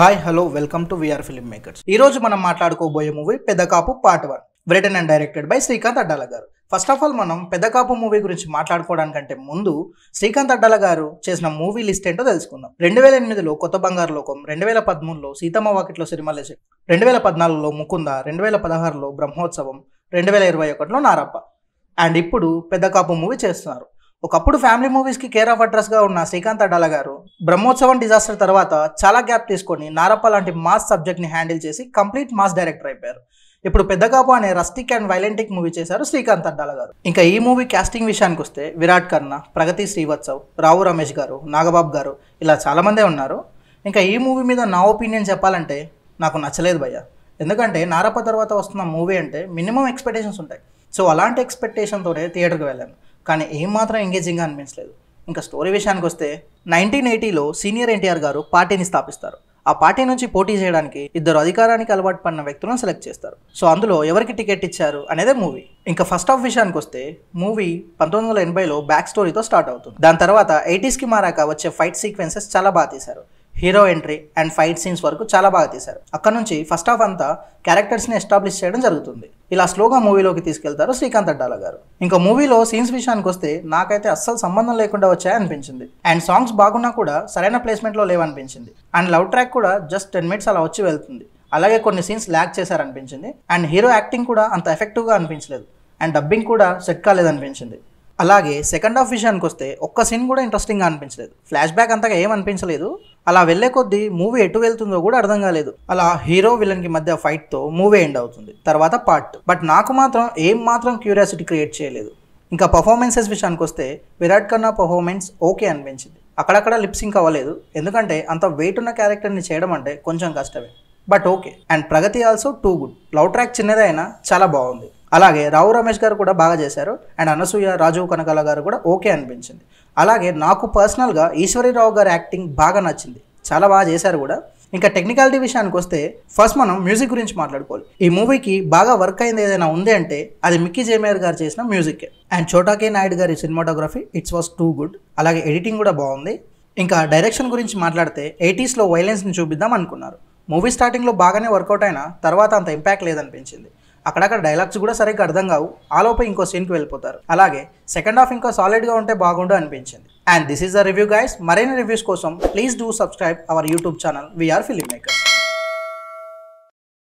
hi hello welcome to VR film makers ఈ రోజు మనం మాట్లాడుకోబోయే movie Peddha Kapu part one written and directed by Srikanth Addala garu first of all మనం Peddakapu movie గురించి మాట్లాడుకోవడానికంటే ముందు శ్రీకాంత్ అడ్డాల గారు చేసిన మూవీ లిస్ట్ ఏంటో తెలుసుకుందాం రెండు వేల ఎనిమిదిలో కొత్త బంగారు లోకం రెండు వేల పదమూడులో సీతమ్మ వాకిట్లో లేచి రెండు వేల పద్నాలుగులో ముకుంద రెండు వేల పదహారులో బ్రహ్మోత్సవం రెండు వేల ఇరవై ఒకటిలో నారప్ప అండ్ ఇప్పుడు పెద్దకాపు మూవీ చేస్తున్నారు ఒకప్పుడు ఫ్యామిలీ మూవీస్కి కేర్ ఆఫ్ అడ్రస్గా ఉన్న శ్రీకాంత్ అడాల గారు బ్రహ్మోత్సవం డిజాస్టర్ తర్వాత చాలా గ్యాప్ తీసుకొని నారప్ప లాంటి మాస్ సబ్జెక్ట్ని హ్యాండిల్ చేసి కంప్లీట్ మాస్ డైరెక్టర్ అయిపోయారు ఇప్పుడు పెద్దగాపు అనే రస్టిక్ అండ్ వైలెంటిక్ మూవీ చేశారు శ్రీకాంత్ అడ్డాల గారు ఇంకా ఈ మూవీ క్యాస్టింగ్ విషయానికి వస్తే విరాట్ కర్ణ ప్రగతి శ్రీవత్సవ్ రావు రమేష్ గారు నాగబాబు గారు ఇలా చాలామందే ఉన్నారు ఇంకా ఈ మూవీ మీద నా ఒపీనియన్ చెప్పాలంటే నాకు నచ్చలేదు భయ్య ఎందుకంటే నారప్ప తర్వాత వస్తున్న మూవీ అంటే మినిమం ఎక్స్పెక్టేషన్స్ ఉంటాయి సో అలాంటి ఎక్స్పెక్టేషన్తోనే థియేటర్కి వెళ్ళాను కానీ ఏమాత్రం ఎంగేజింగ్గా అనిపించలేదు ఇంకా స్టోరీ విషయానికి వస్తే నైన్టీన్ ఎయిటీలో సీనియర్ ఎన్టీఆర్ గారు పార్టీని స్థాపిస్తారు ఆ పార్టీ నుంచి పోటీ చేయడానికి ఇద్దరు అధికారానికి అలవాటు పడిన వ్యక్తులను సెలెక్ట్ చేస్తారు సో అందులో ఎవరికి టికెట్ ఇచ్చారు అనేదే మూవీ ఇంకా ఫస్ట్ ఆఫ్ విషయానికి వస్తే మూవీ పంతొమ్మిది వందల ఎనభైలో బ్యాక్ స్టోరీతో స్టార్ట్ అవుతుంది దాని తర్వాత ఎయిటీస్కి మారాక వచ్చే ఫైట్ సీక్వెన్సెస్ చాలా బాగా తీశారు hero entry and fight scenes వరకు చాలా బాగా తీశారు అక్కడ నుంచి ఫస్ట్ ఆఫ్ అంతా క్యారెక్టర్స్ని ఎస్టాబ్లిష్ చేయడం జరుగుతుంది ఇలా స్లోగా మూవీలోకి తీసుకెళ్తారు శ్రీకాంత్ అడ్డాల గారు ఇంకా మూవీలో సీన్స్ విషయానికి వస్తే నాకైతే అస్సలు సంబంధం లేకుండా వచ్చాయనిపించింది అండ్ సాంగ్స్ బాగున్నా కూడా సరైన ప్లేస్మెంట్లో లేవనిపించింది అండ్ లవ్ ట్రాక్ కూడా జస్ట్ టెన్ మినిట్స్ అలా వచ్చి వెళ్తుంది అలాగే కొన్ని సీన్స్ ల్యాక్ చేశారనిపించింది అండ్ హీరో యాక్టింగ్ కూడా అంత ఎఫెక్టివ్గా అనిపించలేదు అండ్ డబ్బింగ్ కూడా సెట్ కాలేదనిపించింది అలాగే సెకండ్ హాఫ్ విషయానికి వస్తే ఒక్క సీన్ కూడా ఇంట్రెస్టింగ్గా అనిపించలేదు ఫ్లాష్ బ్యాక్ అంతగా ఏం అనిపించలేదు అలా వెళ్ళే కొద్దీ మూవీ ఎటు వెళ్తుందో కూడా అర్థం కాలేదు అలా హీరో విలన్ కి మధ్య ఫైట్తో మూవీ ఎండ్ అవుతుంది తర్వాత పార్ట్ బట్ నాకు మాత్రం ఏం మాత్రం క్యూరియాసిటీ క్రియేట్ చేయలేదు ఇంకా పర్ఫార్మెన్సెస్ విషయానికి వస్తే విరాట్ కన్నా పర్ఫార్మెన్స్ ఓకే అనిపించింది అక్కడక్కడ లిప్సింగ్ అవ్వలేదు ఎందుకంటే అంత వెయిట్ ఉన్న క్యారెక్టర్ని చేయడం అంటే కొంచెం కష్టమే but okay and Pragathi also too good love track చిన్నదైనా చాలా బాగుంది అలాగే రావు రమేష్ గారు కూడా బాగా చేశారు అండ్ అనసూయ రాజీవ్ కనకాల గారు కూడా ఓకే అనిపించింది అలాగే నాకు పర్సనల్గా ఈశ్వరీరావు గారి యాక్టింగ్ బాగా నచ్చింది చాలా బాగా చేశారు కూడా ఇంకా టెక్నికాలిటీ విషయానికి వస్తే ఫస్ట్ మనం మ్యూజిక్ గురించి మాట్లాడుకోవాలి ఈ మూవీకి బాగా వర్క్ అయింది ఏదైనా ఉంది అంటే అది మిక్కీ జేమేర్ గారు చేసిన music and Chota K Naidu garu cinematography it's was too good అలాగే ఎడిటింగ్ కూడా బాగుంది ఇంకా డైరెక్షన్ గురించి మాట్లాడితే ఎయిటీస్లో వైలెన్స్ని చూపిద్దాం అనుకున్నారు మూవీ స్టార్టింగ్లో బాగానే వర్కౌట్ అయినా తర్వాత అంత ఇంపాక్ట్ లేదనిపించింది అక్కడక్కడ డైలాగ్స్ కూడా సరిగ్గా అర్థం కావు ఆలోపు ఇంకో సీన్కి వెళ్ళిపోతారు అలాగే సెకండ్ హాఫ్ ఇంకా సాలిడ్గా ఉంటే బాగుండు అనిపించింది and this is the review guys మరిన్ని రివ్యూస్ కోసం please do subscribe our YouTube channel VR film maker